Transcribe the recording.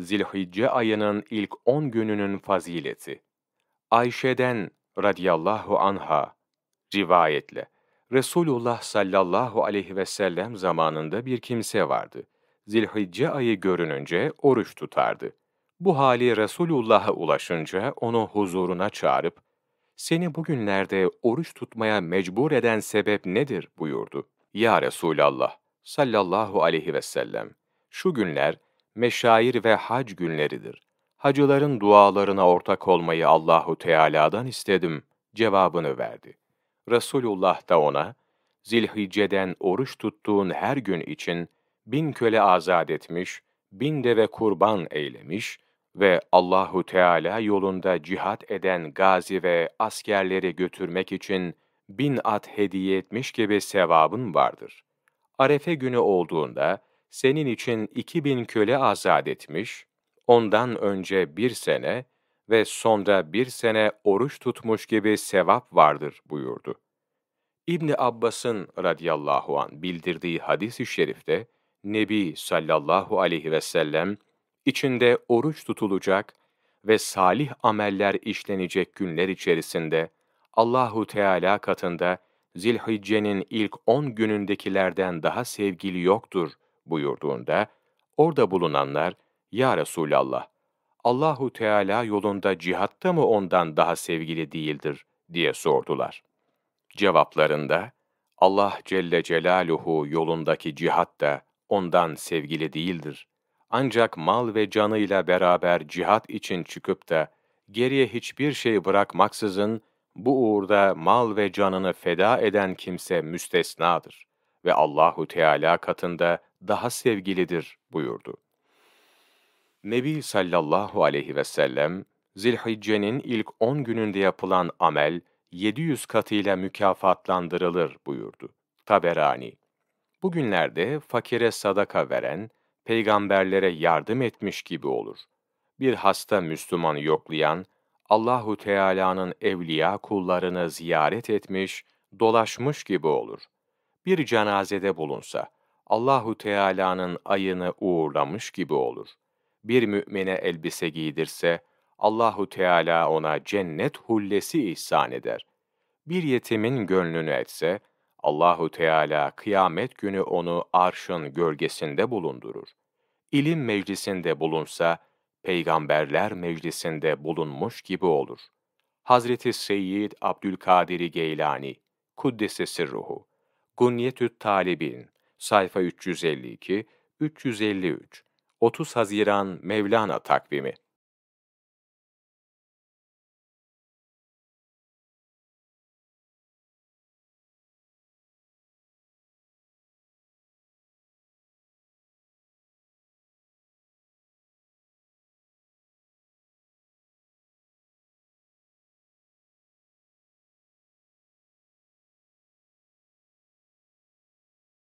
Zilhicce ayının ilk 10 gününün fazileti. Ayşe'den radiyallahu anha rivayetle Resulullah sallallahu aleyhi ve sellem zamanında bir kimse vardı. Zilhicce ayı görününce oruç tutardı. Bu hali Resulullah'a ulaşınca onu huzuruna çağırıp, seni bugünlerde oruç tutmaya mecbur eden sebep nedir buyurdu. Ya Resulallah sallallahu aleyhi ve sellem, şu günler meşair ve hac günleridir. Hacıların dualarına ortak olmayı Allahu Teala'dan istedim cevabını verdi. Resulullah da ona, Zilhicce'den oruç tuttuğun her gün için bin köle azat etmiş, bin deve kurban eylemiş ve Allahu Teala yolunda cihat eden gazi ve askerleri götürmek için bin at hediye etmiş gibi sevabın vardır. Arefe günü olduğunda, senin için iki bin köle azat etmiş, ondan önce bir sene ve sonra bir sene oruç tutmuş gibi sevap vardır buyurdu. İbni Abbas'ın radıyallahu an bildirdiği hadis-i şerifte, Nebi sallallahu aleyhi ve sellem, içinde oruç tutulacak ve salih ameller işlenecek günler içerisinde, Allahu Teala katında Zilhicce'nin ilk on günündekilerden daha sevgili yoktur buyurduğunda orada bulunanlar ya Resulallah Allahu Teala yolunda cihatta mı ondan daha sevgili değildir diye sordular. Cevaplarında Allah Celle Celaluhu yolundaki cihat da ondan sevgili değildir. Ancak mal ve canıyla beraber cihat için çıkıp da geriye hiçbir şey bırakmaksızın bu uğurda mal ve canını feda eden kimse müstesnadır ve Allahu Teala katında daha sevgilidir buyurdu. Nebi sallallahu aleyhi ve sellem, Zilhicce'nin ilk 10 gününde yapılan amel 700 katıyla mükafatlandırılır buyurdu. Taberani. Bugünlerde fakire sadaka veren, peygamberlere yardım etmiş gibi olur. Bir hasta Müslümanı yoklayan, Allahu Teala'nın evliya kullarını ziyaret etmiş, dolaşmış gibi olur. Bir cenazede bulunsa, Allahu Teala'nın ayını uğurlamış gibi olur. Bir mümine elbise giydirse Allahu Teala ona cennet hullesi ihsan eder. Bir yetimin gönlünü etse Allahu Teala kıyamet günü onu arşın gölgesinde bulundurur. İlim meclisinde bulunsa peygamberler meclisinde bulunmuş gibi olur. Hazreti Seyyid Abdülkadir Geylani Kuddesi Sirruhu Gunyetü Talibin sayfa 352, 353, 30 Haziran Mevlana takvimi